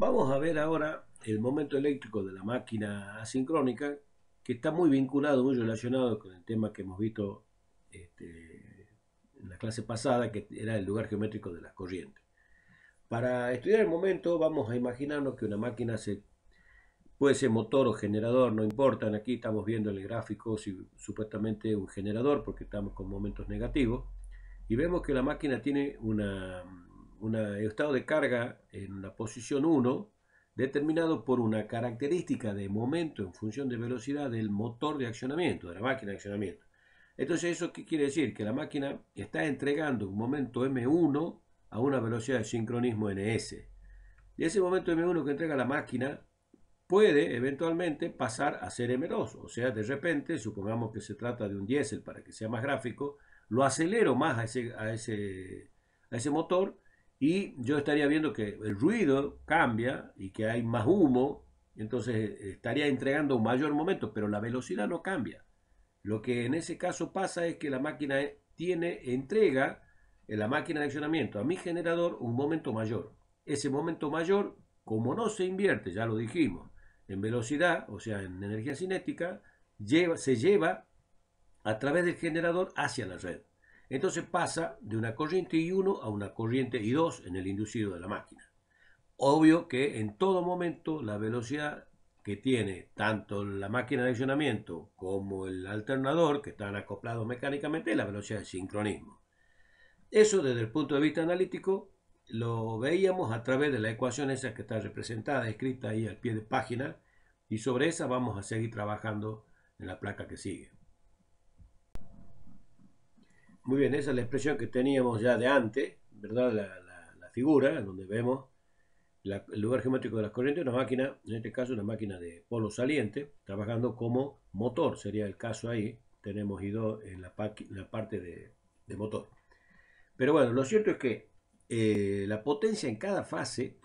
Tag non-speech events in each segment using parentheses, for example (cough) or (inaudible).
Vamos a ver ahora el momento eléctrico de la máquina asincrónica, que está muy vinculado, muy relacionado con el tema que hemos visto este, en la clase pasada, que era el lugar geométrico de las corrientes. Para estudiar el momento vamos a imaginarnos que una máquina puede ser motor o generador, no importan, aquí estamos viendo el gráfico supuestamente un generador porque estamos con momentos negativos y vemos que la máquina tiene una un estado de carga en una posición 1 determinado por una característica de momento en función de velocidad del motor de accionamiento, de la máquina de accionamiento. Entonces, ¿eso qué quiere decir? Que la máquina está entregando un momento M1 a una velocidad de sincronismo NS. Y ese momento M1 que entrega la máquina puede eventualmente pasar a ser M2. O sea, de repente, supongamos que se trata de un diésel para que sea más gráfico, lo acelero más ese, a ese, a ese motor y yo estaría viendo que el ruido cambia y que hay más humo, entonces eh, estaría entregando un mayor momento, pero la velocidad no cambia. Lo que en ese caso pasa es que la máquina eh, tiene, entrega en la máquina de accionamiento a mi generador un momento mayor. Ese momento mayor, como no se invierte, ya lo dijimos, en velocidad, o sea, en energía cinética, se lleva a través del generador hacia la red. Entonces pasa de una corriente I1 a una corriente I2 en el inducido de la máquina. Obvio que en todo momento la velocidad que tiene tanto la máquina de accionamiento como el alternador, que están acoplados mecánicamente, es la velocidad de sincronismo. Eso desde el punto de vista analítico lo veíamos a través de la ecuación esa que está representada, escrita ahí al pie de página, y sobre esa vamos a seguir trabajando en la placa que sigue. Muy bien, esa es la expresión que teníamos ya de antes, ¿verdad? La, figura, donde vemos el lugar geométrico de las corrientes, una máquina, en este caso una máquina de polo saliente, trabajando como motor, sería el caso ahí, tenemos ido en la, la parte de, motor. Pero bueno, lo cierto es que eh, la potencia en cada fase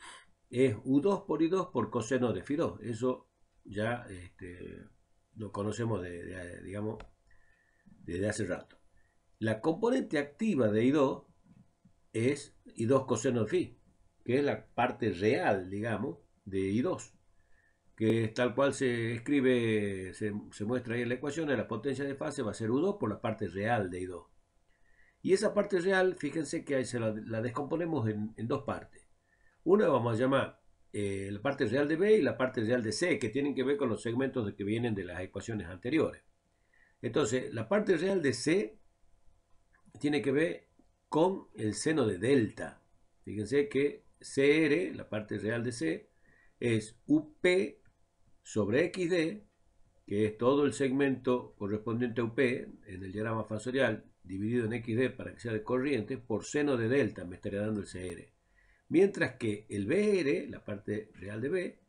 es U2 por I2 por coseno de Φ2, eso ya este, lo conocemos digamos, desde hace rato. La componente activa de I2 es I2 coseno de phi, que es la parte real, digamos, de I2, que es tal cual se escribe, se, muestra ahí en la ecuación, de la potencia de fase va a ser U2 por la parte real de I2. Y esa parte real, fíjense que se la, descomponemos en, dos partes. Una vamos a llamar eh, la parte real de B y la parte real de C, que tienen que ver con los segmentos de que vienen de las ecuaciones anteriores. Entonces, la parte real de C tiene que ver con el seno de delta. Fíjense que CR, la parte real de C, es UP sobre XD, que es todo el segmento correspondiente a UP en el diagrama fasorial dividido en XD para que sea de corriente, por seno de delta me estaría dando el CR. Mientras que el BR, la parte real de B,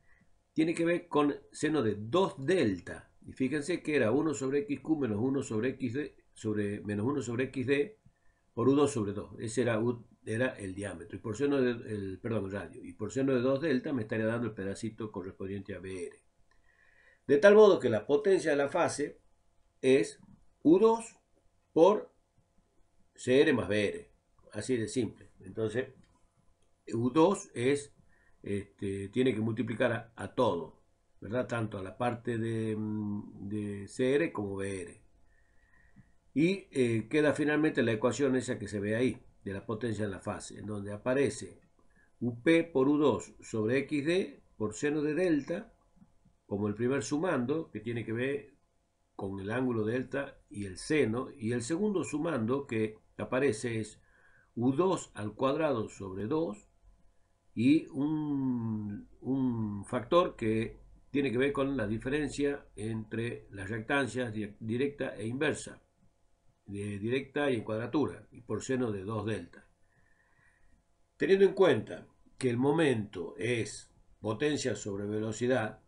tiene que ver con seno de 2 delta. Y fíjense que era 1 sobre XQ menos 1 sobre XD, sobre menos 1 sobre XD por U2 sobre 2. Ese era, era el diámetro. Y por seno de, perdón, radio. Y de 2 delta me estaría dando el pedacito correspondiente a BR. De tal modo que la potencia de la fase es U2 por CR más BR. Así de simple. Entonces, U2 es, este, tiene que multiplicar a, todo, ¿verdad? Tanto a la parte de, de CR como BR. Y eh, queda finalmente la ecuación esa que se ve ahí, de la potencia en la fase, en donde aparece UP por U2 sobre XD por seno de delta, como el primer sumando, que tiene que ver con el ángulo delta y el seno, y el segundo sumando que aparece es U2 al cuadrado sobre 2, y un, un factor que tiene que ver con la diferencia entre las rectancias directa e inversa directa y en cuadratura, y por seno de 2 delta. Teniendo en cuenta que el momento es potencia sobre velocidad,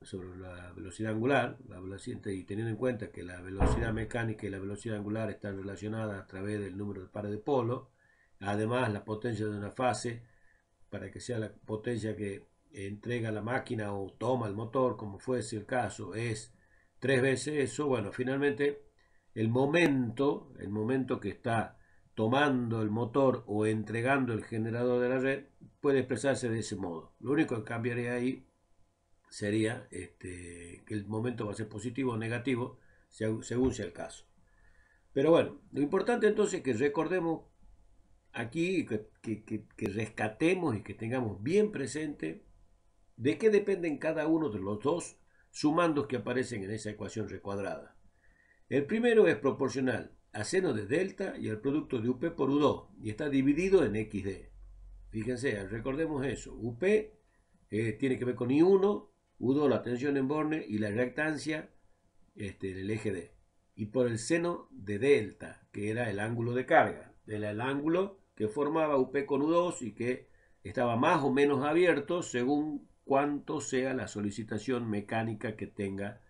sobre la velocidad angular, la velocidad, y teniendo en cuenta que la velocidad mecánica y la velocidad angular están relacionadas a través del número de par de polo además la potencia de una fase, para que sea la potencia que entrega la máquina o toma el motor, como fuese el caso, es tres veces eso, bueno, finalmente el momento, el momento que está tomando el motor o entregando el generador de la red, puede expresarse de ese modo. Lo único que cambiaría ahí sería este, que el momento va a ser positivo o negativo, según sea el caso. Pero bueno, lo importante entonces es que recordemos aquí, que rescatemos y que tengamos bien presente de qué dependen cada uno de los dos sumandos que aparecen en esa ecuación recuadrada. El primero es proporcional a seno de delta y al producto de UP por U2 y está dividido en XD. Fíjense, recordemos eso. UP eh, tiene que ver con I1, U2 la tensión en Borne y la reactancia este, en el eje D. Y por el seno de delta, que era el ángulo de carga. Era el ángulo que formaba UP con U2 y que estaba más o menos abierto según cuánto sea la solicitación mecánica que tenga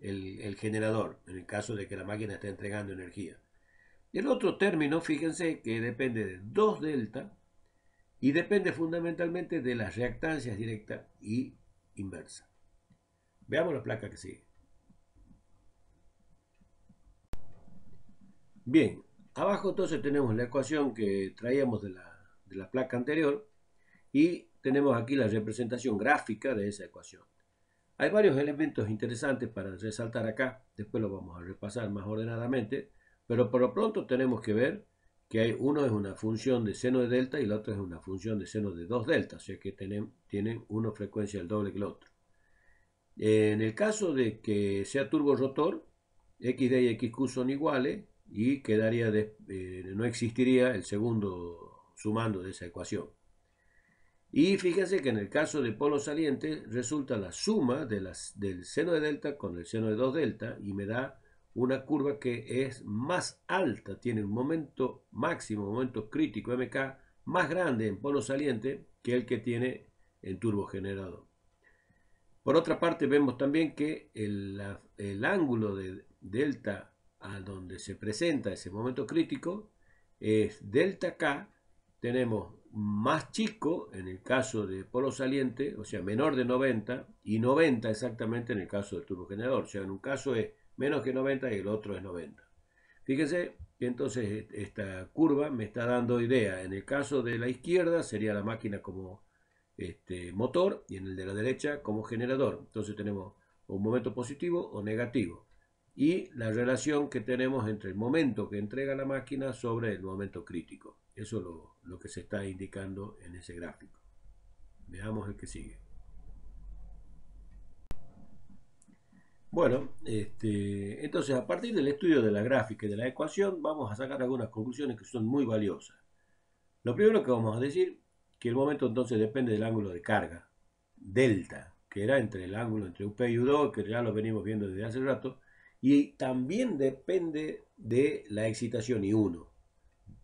el, generador, en el caso de que la máquina esté entregando energía. Y el otro término, fíjense, que depende de 2 delta y depende fundamentalmente de las reactancias directa y inversa. Veamos la placa que sigue. Bien, abajo entonces tenemos la ecuación que traíamos de la, de la placa anterior y tenemos aquí la representación gráfica de esa ecuación. Hay varios elementos interesantes para resaltar acá, después lo vamos a repasar más ordenadamente, pero por lo pronto tenemos que ver que hay, uno es una función de seno de delta y el otro es una función de seno de 2 delta, o sea que tienen, una frecuencia el doble que el otro. En el caso de que sea turbo rotor, XD y XQ son iguales y quedaría de, eh, no existiría el segundo sumando de esa ecuación. Y fíjense que en el caso de polo saliente resulta la suma de las, del seno de delta con el seno de 2 delta y me da una curva que es más alta, tiene un momento máximo, un momento crítico MK más grande en polo saliente que el que tiene en generado. Por otra parte vemos también que el, el ángulo de delta a donde se presenta ese momento crítico es delta K tenemos más chico en el caso de polo saliente, o sea, menor de 90 y 90 exactamente en el caso del turbogenerador. O sea, en un caso es menos que 90 y el otro es 90. Fíjense entonces e-, esta curva me está dando idea. En el caso de la izquierda sería la máquina como este, motor y en el de la derecha como generador. Entonces tenemos un momento positivo o negativo. Y la relación que tenemos entre el momento que entrega la máquina sobre el momento crítico. Eso es lo, que se está indicando en ese gráfico. Veamos el que sigue. Bueno, este, entonces a partir del estudio de la gráfica y de la ecuación vamos a sacar algunas conclusiones que son muy valiosas. Lo primero que vamos a decir que el momento entonces depende del ángulo de carga, delta, que era entre el ángulo entre UP y U2, que ya lo venimos viendo desde hace rato, y también depende de la excitación I1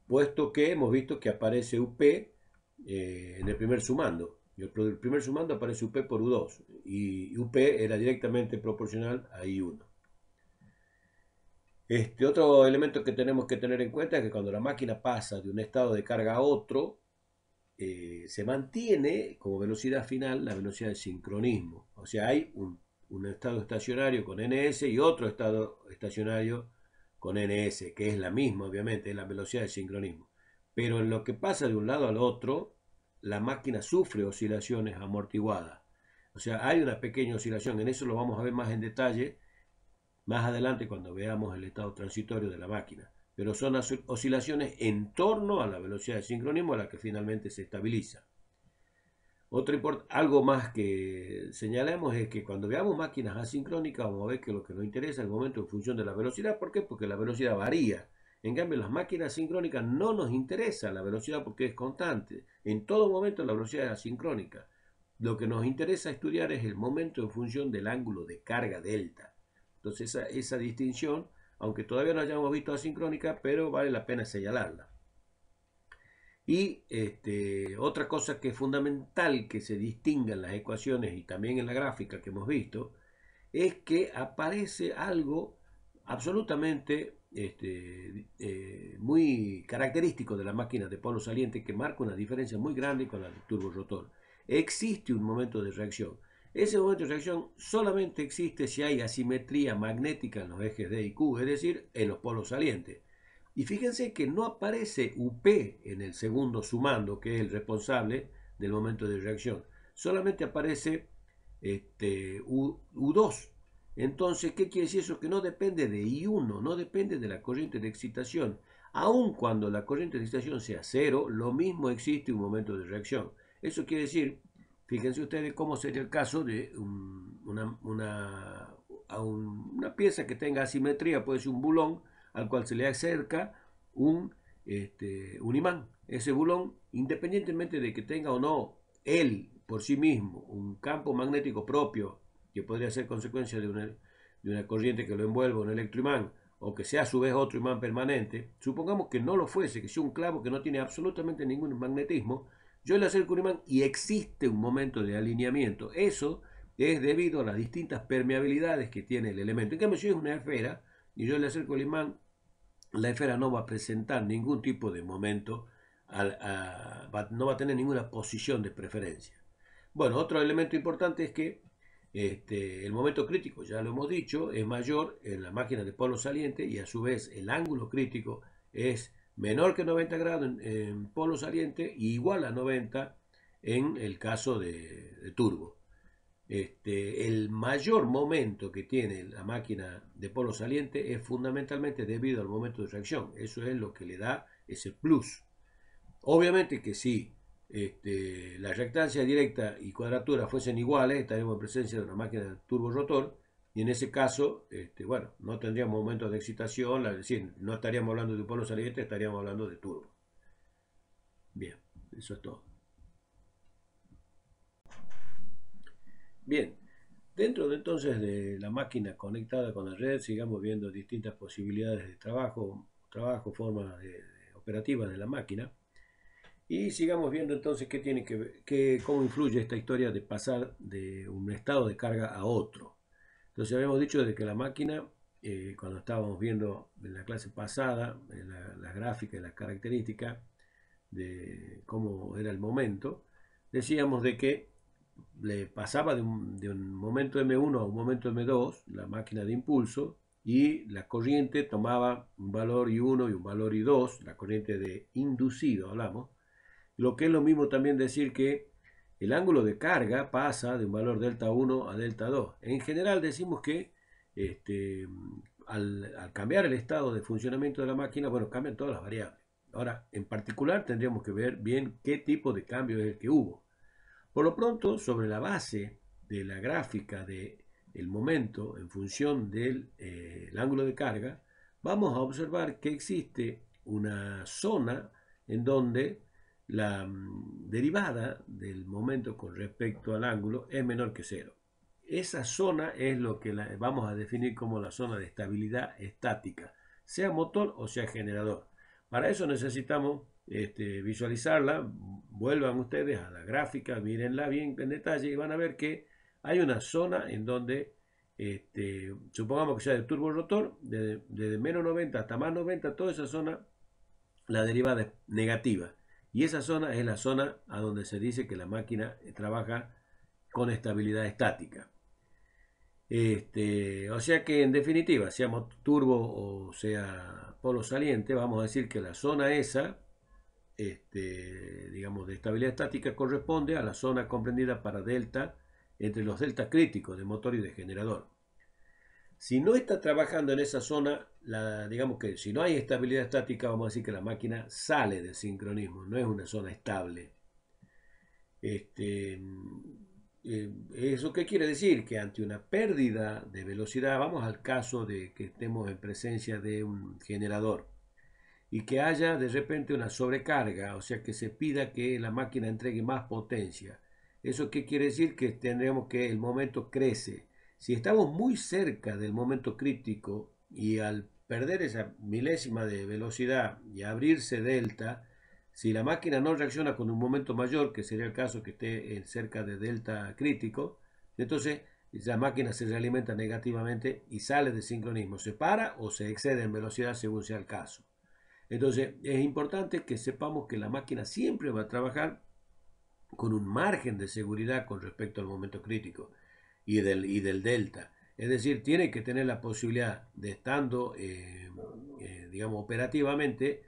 puesto que hemos visto que aparece UP eh, en el primer sumando. Y el, primer sumando aparece UP por U2, y UP era directamente proporcional a I1. Este, otro elemento que tenemos que tener en cuenta es que cuando la máquina pasa de un estado de carga a otro, eh, se mantiene como velocidad final la velocidad de sincronismo. O sea, hay un, un estado estacionario con NS y otro estado estacionario con NS, que es la misma, obviamente, es la velocidad de sincronismo. Pero en lo que pasa de un lado al otro, la máquina sufre oscilaciones amortiguadas. O sea, hay una pequeña oscilación, en eso lo vamos a ver más en detalle más adelante cuando veamos el estado transitorio de la máquina. Pero son oscilaciones en torno a la velocidad de sincronismo a la que finalmente se estabiliza. Otro algo más que señalemos es que cuando veamos máquinas asincrónicas vamos a ver que lo que nos interesa es el momento en función de la velocidad. ¿Por qué? Porque la velocidad varía. En cambio, las máquinas sincrónicas no nos interesa la velocidad porque es constante. En todo momento la velocidad es asincrónica. Lo que nos interesa estudiar es el momento en función del ángulo de carga delta. Entonces esa distinción, aunque todavía no hayamos visto asincrónica, pero vale la pena señalarla. Y este, otra cosa que es fundamental que se distinga en las ecuaciones y también en la gráfica que hemos visto es que aparece algo absolutamente este, eh, muy característico de las máquinas de polo saliente que marca una diferencia muy grande con la del rotor. Existe un momento de reacción. Ese momento de reacción solamente existe si hay asimetría magnética en los ejes D y Q, es decir, en los polos salientes. Y fíjense que no aparece UP en el segundo sumando, que es el responsable del momento de reacción. Solamente aparece este, U, 2 Entonces, ¿qué quiere decir eso? Que no depende de I1, no depende de la corriente de excitación. Aun cuando la corriente de excitación sea cero, lo mismo existe un momento de reacción. Eso quiere decir, fíjense ustedes cómo sería el caso de una, una, una pieza que tenga asimetría, puede ser un bulón, al cual se le acerca un, este, un imán. Ese bulón, independientemente de que tenga o no él por sí mismo un campo magnético propio, que podría ser consecuencia de una, de una corriente que lo envuelva, un electroimán, o que sea a su vez otro imán permanente, supongamos que no lo fuese, que sea un clavo que no tiene absolutamente ningún magnetismo, yo le acerco un imán y existe un momento de alineamiento. Eso es debido a las distintas permeabilidades que tiene el elemento. En cambio, si es una esfera y yo le acerco el imán la esfera no va a presentar ningún tipo de momento, no va a tener ninguna posición de preferencia. Bueno, otro elemento importante es que este, el momento crítico, ya lo hemos dicho, es mayor en la máquina de polo saliente y a su vez el ángulo crítico es menor que 90 grados en, polo saliente y igual a 90 en el caso de turbo. Este, el mayor momento que tiene la máquina de polo saliente es fundamentalmente debido al momento de reacción. Eso es lo que le da ese plus. Obviamente que si este, la reactancia directa y cuadratura fuesen iguales, estaríamos en presencia de una máquina de rotor y en ese caso, este, bueno, no tendríamos momentos de excitación, es decir, no estaríamos hablando de polo saliente, estaríamos hablando de turbo. Bien, eso es todo. Bien, dentro de, entonces de la máquina conectada con la red, sigamos viendo distintas posibilidades de trabajo, trabajo, formas de operativas de la máquina. Y sigamos viendo entonces qué tiene que, cómo influye esta historia de pasar de un estado de carga a otro. Entonces habíamos dicho de que la máquina, eh, cuando estábamos viendo en la clase pasada, en la, la gráfica y las características de cómo era el momento, decíamos de que le pasaba de un, de momento M1 a un momento M2 la máquina de impulso y la corriente tomaba un valor I1 y un valor I2, la corriente de inducido hablamos, lo que es lo mismo también decir que el ángulo de carga pasa de un valor delta 1 a delta 2. En general decimos que este, al, al cambiar el estado de funcionamiento de la máquina, bueno, cambian todas las variables. Ahora, en particular tendríamos que ver bien qué tipo de cambio es el que hubo. Por lo pronto, sobre la base de la gráfica del el momento en función del eh, ángulo de carga, vamos a observar que existe una zona en donde la mm, derivada del momento con respecto al ángulo es menor que cero. Esa zona es lo que vamos a definir como la zona de estabilidad estática, sea motor o sea generador. Para eso necesitamos este, visualizarla, vuelvan ustedes a la gráfica, mírenla bien en detalle y van a ver que hay una zona en donde, este, supongamos que sea el turbo rotor, desde, menos 90 hasta más 90, toda esa zona, la derivada es negativa. Y esa zona es la zona a donde se dice que la máquina trabaja con estabilidad estática. Este, o sea que en definitiva, seamos turbo o sea polo saliente, vamos a decir que la zona esa este, digamos, de estabilidad estática corresponde a la zona comprendida para delta entre los deltas críticos de motor y de generador. Si no está trabajando en esa zona, digamos que si no hay estabilidad estática, vamos a decir que la máquina sale del sincronismo, no es una zona estable. Este, eh, ¿Eso qué quiere decir? Que ante una pérdida de velocidad, vamos al caso de que estemos en presencia de un generador y que haya de repente una sobrecarga, o sea que se pida que la máquina entregue más potencia. ¿Eso qué quiere decir? Que tendremos que el momento crece. Si estamos muy cerca del momento crítico y al perder esa milésima de velocidad y abrirse delta, si la máquina no reacciona con un momento mayor, que sería el caso que esté eh, cerca de delta crítico, entonces la máquina se realimenta negativamente y sale de sincronismo, se para o se excede en velocidad según sea el caso. Entonces, es importante que sepamos que la máquina siempre va a trabajar con un margen de seguridad con respecto al momento crítico y del, y del delta. Es decir, tiene que tener la posibilidad de estando, eh, eh, digamos, operativamente,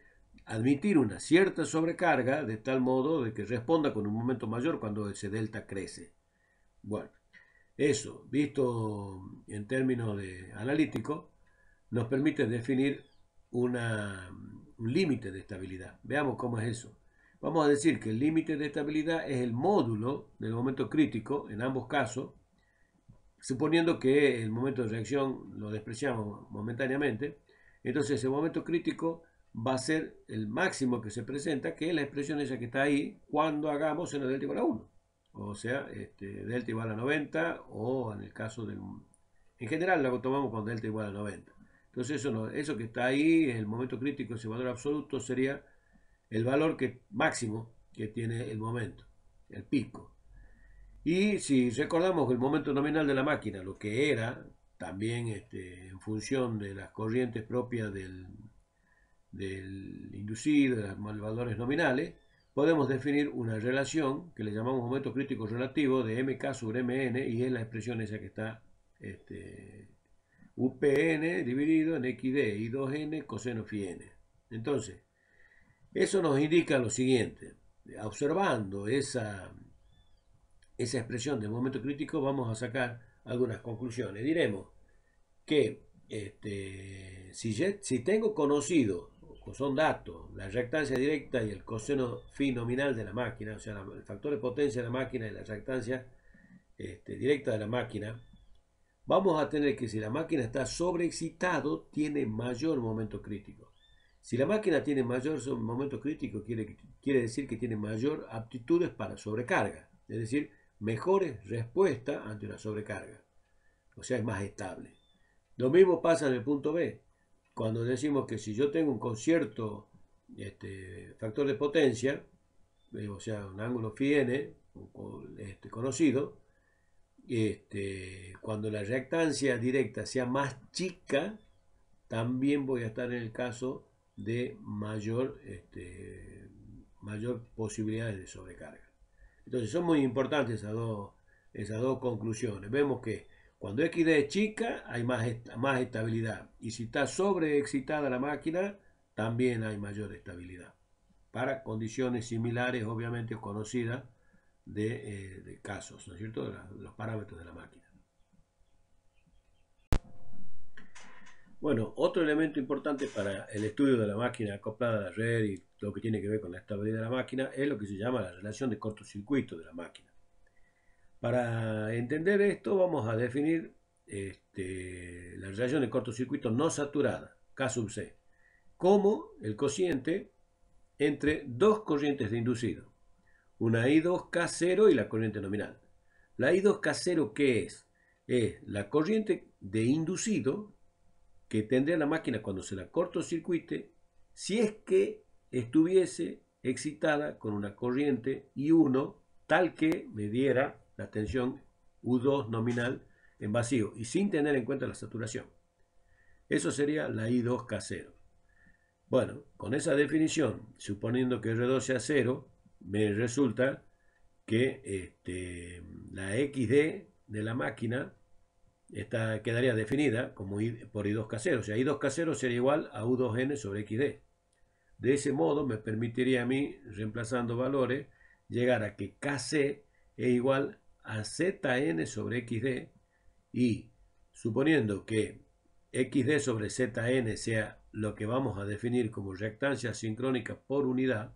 admitir una cierta sobrecarga de tal modo de que responda con un momento mayor cuando ese delta crece. Bueno, eso, visto en términos de analítico, nos permite definir una un límite de estabilidad. Veamos cómo es eso. Vamos a decir que el límite de estabilidad es el módulo del momento crítico en ambos casos, suponiendo que el momento de reacción lo despreciamos momentáneamente, entonces ese momento crítico va a ser el máximo que se presenta, que es la expresión esa que está ahí cuando hagamos en el delta igual a 1. O sea, este, delta igual a 90 o en el caso del... En general lo tomamos con delta igual a 90. Entonces eso, eso que está ahí, el momento crítico, ese valor absoluto, sería el valor que, máximo que tiene el momento, el pico. Y si recordamos el momento nominal de la máquina, lo que era, también este, en función de las corrientes propias del, del inducido, de los valores nominales, podemos definir una relación que le llamamos momento crítico relativo de mk sobre mn y es la expresión esa que está este, UPN dividido en XD y 2N coseno phi n. Entonces, eso nos indica lo siguiente. Observando esa, esa expresión de momento crítico vamos a sacar algunas conclusiones. Diremos que este, si, si tengo conocido, son datos, la reactancia directa y el coseno phi nominal de la máquina, o sea, el factor de potencia de la máquina y la reactancia este, directa de la máquina, vamos a tener que si la máquina está sobreexcitado, tiene mayor momento crítico. Si la máquina tiene mayor momento crítico, quiere, quiere decir que tiene mayor aptitudes para sobrecarga, es decir, mejores respuestas ante una sobrecarga. O sea, es más estable. Lo mismo pasa en el punto B. Cuando decimos que si yo tengo un concierto este, factor de potencia, eh, o sea, un ángulo φn este, conocido, este, cuando la reactancia directa sea más chica, también voy a estar en el caso de mayor, este, mayor posibilidades de sobrecarga. Entonces son muy importantes esas dos, esas dos conclusiones. Vemos que cuando XD es chica hay más, más estabilidad y si está sobreexcitada la máquina también hay mayor estabilidad. Para condiciones similares, obviamente conocidas, eh, de, casos, ¿no es cierto?, los parámetros de la máquina. Bueno, otro elemento importante para el estudio de la máquina acoplada a la red y lo que tiene que ver con la estabilidad de la máquina es lo que se llama la relación de cortocircuito de la máquina. Para entender esto vamos a definir este, la relación de cortocircuito no saturada, K sub C, como el cociente entre dos corrientes de inducido una I2K0 y la corriente nominal. La I2K0, ¿qué es? Es la corriente de inducido que tendría la máquina cuando se la cortocircuite si es que estuviese excitada con una corriente I1 tal que me diera la tensión U2 nominal en vacío y sin tener en cuenta la saturación. Eso sería la I2K0. Bueno, con esa definición, suponiendo que R2 sea 0, me resulta que este, la XD de la máquina quedaría definida como por I2 0 O sea, I2 0 sería igual a U2N sobre XD. De ese modo me permitiría a mí, reemplazando valores, llegar a que KC es igual a ZN sobre XD y suponiendo que XD sobre ZN sea lo que vamos a definir como reactancia sincrónica por unidad,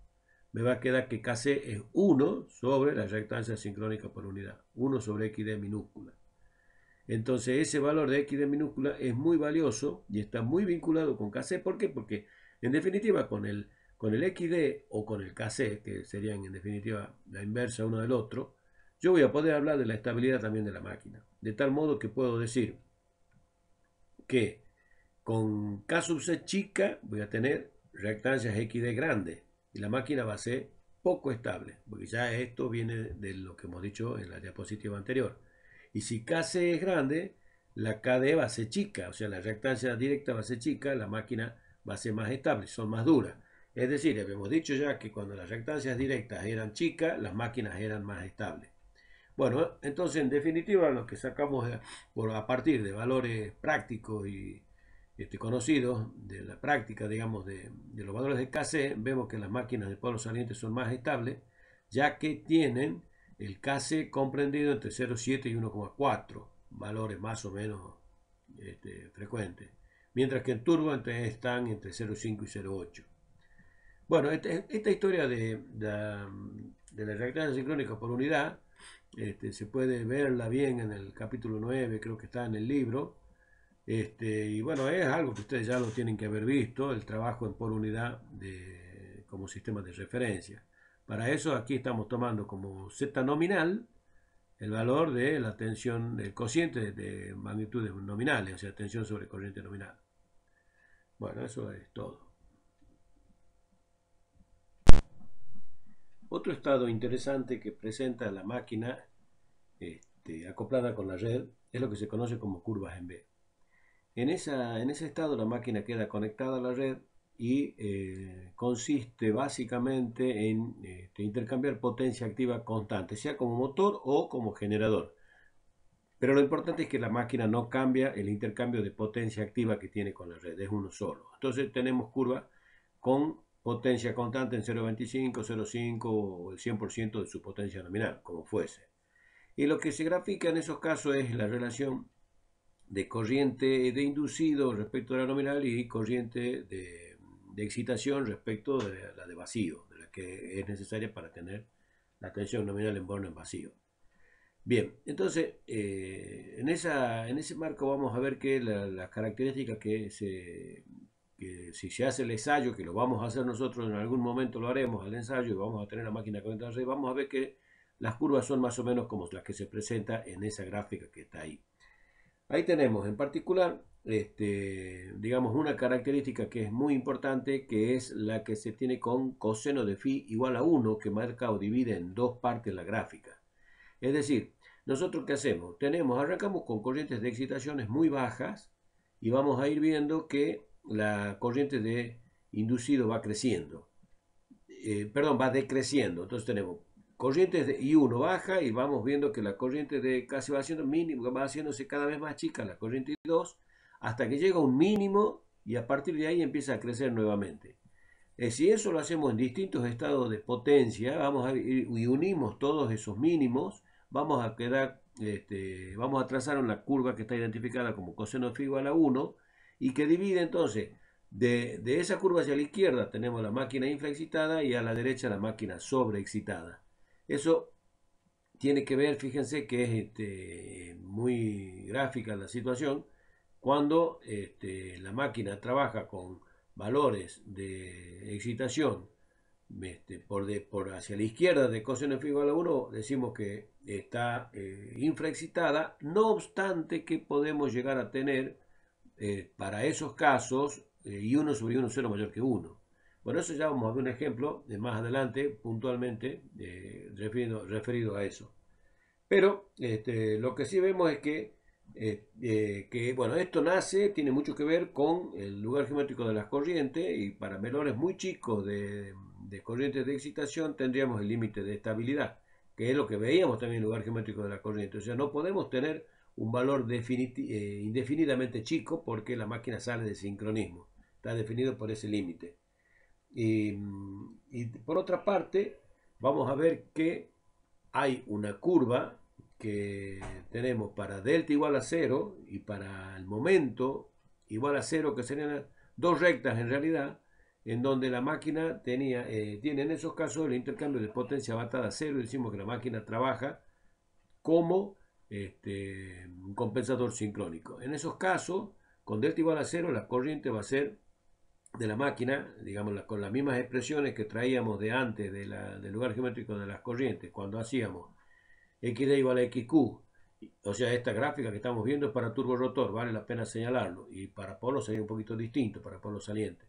me va a quedar que Kc es 1 sobre la reactancia sincrónica por unidad, 1 sobre XD minúscula. Entonces ese valor de XD minúscula es muy valioso y está muy vinculado con Kc. ¿Por qué? Porque en definitiva con el, con el XD o con el Kc, que serían en definitiva la inversa uno del otro, yo voy a poder hablar de la estabilidad también de la máquina. De tal modo que puedo decir que con K sub C chica voy a tener reactancias XD grandes y la máquina va a ser poco estable, porque ya esto viene de lo que hemos dicho en la diapositiva anterior. Y si KC es grande, la KD va a ser chica, o sea, la reactancia directa va a ser chica, la máquina va a ser más estable, son más duras. Es decir, habíamos dicho ya que cuando las reactancias directas eran chicas, las máquinas eran más estables. Bueno, entonces en definitiva lo que sacamos eh, a partir de valores prácticos y, este, conocidos de la práctica, digamos, de, los valores de KC, vemos que las máquinas de polos salientes son más estables, ya que tienen el KC comprendido entre 0,7 y 1,4, valores más o menos este, frecuentes, mientras que en turbo están entre 0,5 y 0,8. Bueno, este, esta historia de, la, de sincrónica por unidad se puede verla bien en el capítulo 9, creo que está en el libro, este, y bueno, es algo que ustedes ya lo tienen que haber visto, el trabajo en por unidad como sistema de referencia. Para eso aquí estamos tomando como Z nominal el valor de la tensión, del cociente de magnitudes nominales, o sea, tensión sobre corriente nominal. Bueno, eso es todo. Otro estado interesante que presenta la máquina este, acoplada con la red es lo que se conoce como curvas en B. En, esa, en ese estado la máquina queda conectada a la red y eh, consiste básicamente en este, intercambiar potencia activa constante, sea como motor o como generador. Pero lo importante es que la máquina no cambia el intercambio de potencia activa que tiene con la red, es uno solo. Entonces tenemos curva con potencia constante en 0.25, 0.5 o el 100% de su potencia nominal, como fuese. Y lo que se grafica en esos casos es la relación de corriente de inducido respecto a la nominal y corriente de, excitación respecto de la de vacío, de la que es necesaria para tener la tensión nominal en bono en vacío. Bien, entonces eh, en, esa, en ese marco vamos a ver que las características que, se, que si se hace el ensayo, que lo vamos a hacer nosotros en algún momento, lo haremos al ensayo y vamos a tener la máquina conectada vamos a ver que las curvas son más o menos como las que se presenta en esa gráfica que está ahí. Ahí tenemos en particular, este, digamos, una característica que es muy importante, que es la que se tiene con coseno de phi igual a 1, que marca o divide en dos partes la gráfica. Es decir, nosotros qué hacemos? Tenemos, arrancamos con corrientes de excitaciones muy bajas y vamos a ir viendo que la corriente de inducido va creciendo. Eh, perdón, va decreciendo. Entonces tenemos corrientes de I1 baja y vamos viendo que la corriente de casi va haciendo mínimo, va haciéndose cada vez más chica la corriente I2 hasta que llega un mínimo y a partir de ahí empieza a crecer nuevamente. Eh, si eso lo hacemos en distintos estados de potencia vamos a, y unimos todos esos mínimos, vamos a quedar, este, vamos a trazar una curva que está identificada como coseno phi igual a 1 y que divide entonces de, esa curva hacia la izquierda tenemos la máquina inflexitada y a la derecha la máquina sobreexcitada. Eso tiene que ver, fíjense que es este, muy gráfica la situación, cuando este, la máquina trabaja con valores de excitación este, por, hacia la izquierda de coseno fijo igual a 1, decimos que está eh, infraexcitada, no obstante que podemos llegar a tener eh, para esos casos eh, y 1 sobre 1 0 mayor que 1. Bueno, eso ya vamos a ver un ejemplo más adelante, puntualmente, referido, a eso. Pero este, lo que sí vemos es eh, eh, que, bueno, esto nace, tiene mucho que ver con el lugar geométrico de las corrientes y para menores muy chicos de, corrientes de excitación tendríamos el límite de estabilidad, que es lo que veíamos también en el lugar geométrico de la corriente. O sea, no podemos tener un valor eh, indefinidamente chico porque la máquina sale de sincronismo. Está definido por ese límite. Em, y, por otra parte, vamos a ver que hay una curva que tenemos para delta igual a cero y para el momento igual a cero que serían dos rectas en realidad, en donde la máquina tenía, eh, tiene en esos casos el intercambio de potencia batada cero, decimos que la máquina trabaja como este, un compensador sincrónico. En esos casos, con delta igual a cero, la corriente va a ser de la máquina, digamos, con las mismas expresiones que traíamos de antes del lugar geométrico de las corrientes, cuando hacíamos XD igual a XQ, o sea, esta gráfica que estamos viendo es para rotor, vale la pena señalarlo, y para polo sería un poquito distinto, para polo saliente.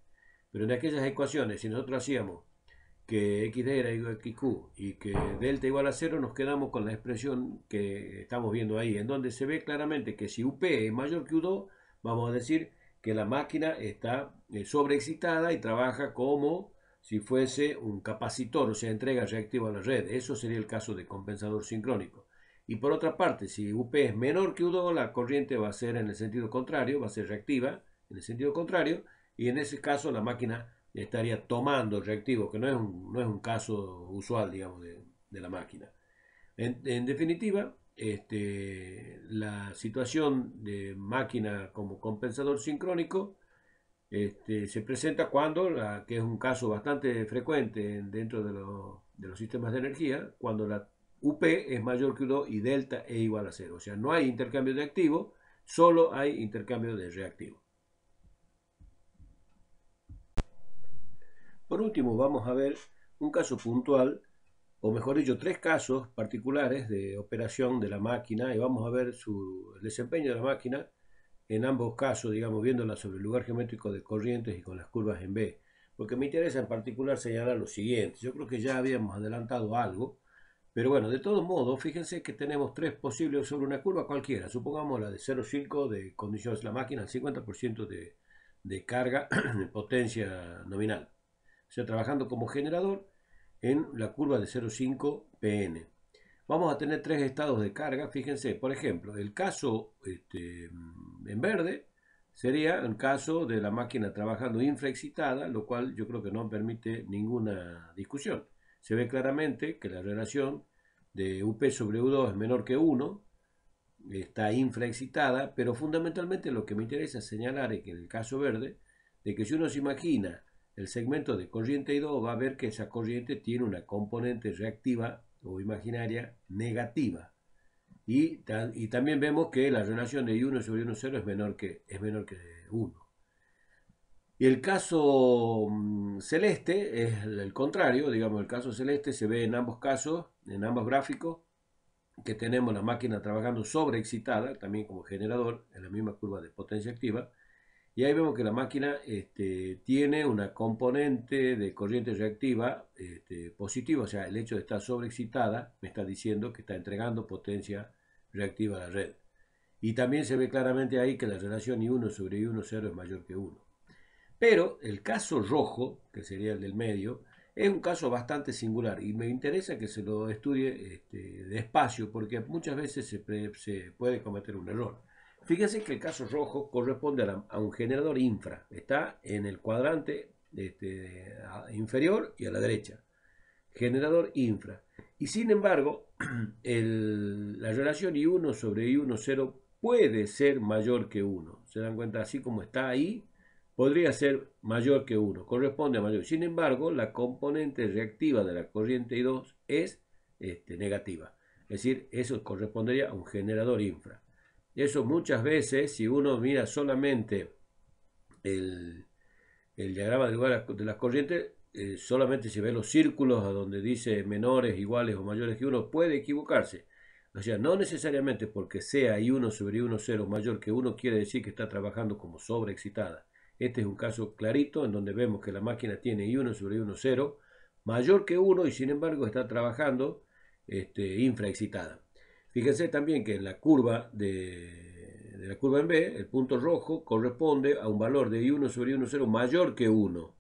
Pero en aquellas ecuaciones, si nosotros hacíamos que XD era igual a XQ y que delta igual a cero, nos quedamos con la expresión que estamos viendo ahí, en donde se ve claramente que si UP es mayor que U2, vamos a decir que la máquina está eh, sobreexcitada y trabaja como si fuese un capacitor, o sea, entrega reactivo a la red. Eso sería el caso de compensador sincrónico. Y por otra parte, si UP es menor que U2, la corriente va a ser en el sentido contrario, va a ser reactiva en el sentido contrario, y en ese caso la máquina estaría tomando reactivo, que no es un, no es un caso usual, digamos, de, la máquina. en definitiva, este, la situación de máquina como compensador sincrónico este, se presenta cuando, la, que es un caso bastante frecuente dentro de, los sistemas de energía, cuando la UP es mayor que 1 y delta es igual a 0. O sea, no hay intercambio de activo, solo hay intercambio de reactivo. Por último, vamos a ver un caso puntual o mejor dicho, tres casos particulares de operación de la máquina y vamos a ver su, el desempeño de la máquina en ambos casos, digamos, viéndola sobre el lugar geométrico de corrientes y con las curvas en B. Porque me interesa en particular señalar lo siguiente, yo creo que ya habíamos adelantado algo, pero bueno, de todos modos, fíjense que tenemos tres posibles sobre una curva cualquiera, supongamos la de 0,5 de condiciones de la máquina, el 50% de, carga (clears throat) potencia nominal. O sea, trabajando como generador, en la curva de 0,5 PN. Vamos a tener tres estados de carga. Fíjense, por ejemplo, el caso este, en verde sería el caso de la máquina trabajando infraexcitada, lo cual yo creo que no permite ninguna discusión. Se ve claramente que la relación de UP sobre U2 es menor que 1, está infraexcitada, pero fundamentalmente lo que me interesa señalar es que en el caso verde, de que si uno se imagina el segmento de corriente I2 va a ver que esa corriente tiene una componente reactiva o imaginaria negativa. Y, y también vemos que la relación de I1 sobre i 0 es menor que, es menor que 1. Y el caso mm, celeste es el contrario, digamos, el caso celeste se ve en ambos casos, en ambos gráficos, que tenemos la máquina trabajando excitada, también como generador, en la misma curva de potencia activa, y ahí vemos que la máquina este, tiene una componente de corriente reactiva este, positiva, o sea, el hecho de estar sobreexcitada me está diciendo que está entregando potencia reactiva a la red. Y también se ve claramente ahí que la relación I1 sobre i 10 es mayor que 1. Pero el caso rojo, que sería el del medio, es un caso bastante singular y me interesa que se lo estudie este, despacio porque muchas veces se puede cometer un error. Fíjense que el caso rojo corresponde a, un generador infra. Está en el cuadrante este, inferior y a la derecha. Generador infra. Y sin embargo, (clears throat) la relación I1 sobre i 10 puede ser mayor que 1. ¿Se dan cuenta? Así como está ahí, podría ser mayor que 1. Corresponde a mayor. Sin embargo, la componente reactiva de la corriente I2 es este, negativa. Es decir, eso correspondería a un generador infra. Eso muchas veces, si uno mira solamente el, diagrama de, las corrientes, eh, solamente si ve los círculos donde dice menores, iguales o mayores que uno, puede equivocarse. O sea, no necesariamente porque sea I1 sobre 1 0 mayor que 1 quiere decir que está trabajando como sobreexcitada. Este es un caso clarito en donde vemos que la máquina tiene I1 sobre 1 0 mayor que 1 y sin embargo está trabajando este, infraexcitada. Fíjense también que en la curva de, la curva en B, el punto rojo corresponde a un valor de I1 sobre I10 mayor que 1.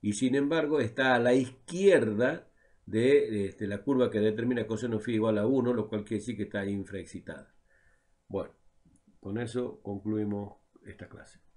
Y sin embargo está a la izquierda de este, la curva que determina coseno phi igual a 1, lo cual quiere decir que está infraexcitada. Bueno, con eso concluimos esta clase.